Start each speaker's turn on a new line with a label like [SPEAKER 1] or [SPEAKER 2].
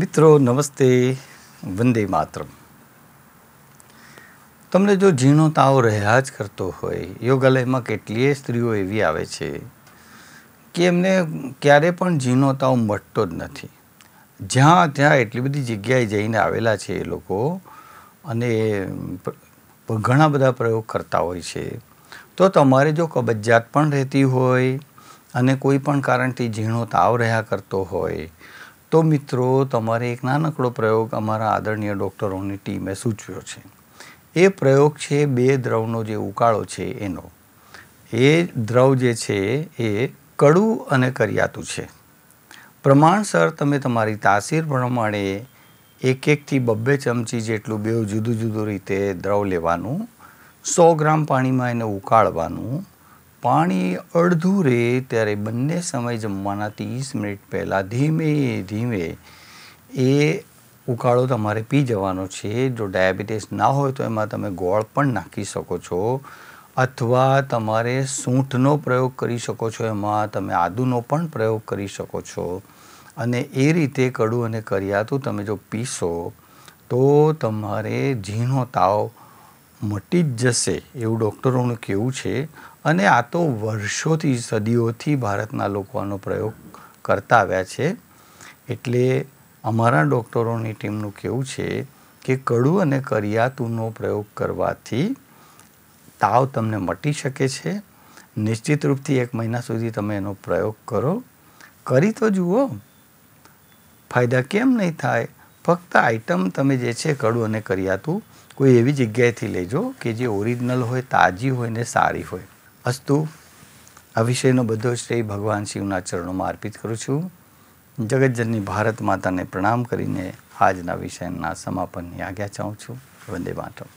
[SPEAKER 1] મિત્રો નમસ્તે વંદે માતરમ તમને જો ઝીણો તાવ રહ્યા જ કરતો હોય યોગાલયમાં કેટલીય સ્ત્રીઓ એવી આવે છે કે એમને ક્યારે પણ ઝીણો તાવ મટતો જ નથી જ્યાં ત્યાં એટલી બધી જગ્યાએ જઈને આવેલા છે એ લોકો અને ઘણા બધા પ્રયોગ કરતા હોય છે તો તમારે જો કબજિયાત પણ રહેતી હોય અને કોઈ પણ કારણથી ઝીણો તાવ રહ્યા કરતો હોય તો મિત્રો તમારે એક નાનકડો પ્રયોગ અમારા આદરણીય ડૉક્ટરોની ટીમે સૂચવ્યો છે એ પ્રયોગ છે બે દ્રવનો જે ઉકાળો છે એનો એ દ્રવ જે છે એ કડવું અને કરિયાતું છે પ્રમાણસર તમે તમારી તાસીર પ્રમાણે એક એકથી બબ્બે ચમચી જેટલું બે જુદું જુદું રીતે દ્રવ લેવાનું સો ગ્રામ પાણીમાં એને ઉકાળવાનું પાણી અડધું રહે ત્યારે બંને સમય જમવાના ત્રીસ મિનિટ પહેલાં ધીમે ધીમે એ ઉકાળો તમારે પી જવાનો છે જો ડાયાબિટીસ ના હોય તો એમાં તમે ગોળ પણ નાખી શકો છો અથવા તમારે સૂંઠનો પ્રયોગ કરી શકો છો એમાં તમે આદુનો પણ પ્રયોગ કરી શકો છો અને એ રીતે કડું અને કરિયાતું તમે જો પીશો તો તમારે ઝીણો તાવ મટી જ જશે એવું ડૉક્ટરોનું કહેવું છે અને આ તો વર્ષોથી સદીઓથી ભારતના લોકો આનો પ્રયોગ કરતા આવ્યા છે એટલે અમારા ડૉક્ટરોની ટીમનું કહેવું છે કે કડુ અને કરિયાતુનો પ્રયોગ કરવાથી તાવ તમને મટી શકે છે નિશ્ચિત રૂપથી એક મહિના સુધી તમે એનો પ્રયોગ કરો કરી તો જુઓ ફાયદા કેમ નહીં થાય ફક્ત આઇટમ તમે જે છે કડું અને કરિયાતું કોઈ એવી જગ્યાએથી લેજો કે જે ઓરિજિનલ હોય તાજી હોય ને સારી હોય અસ્તુ આ વિષયનો બધો શ્રેય ભગવાન શિવના ચરણોમાં અર્પિત કરું છું જગતજનની ભારત માતાને પ્રણામ કરીને આજના વિષયના સમાપનની આજ્ઞા ચાહું છું વંદે માતરમ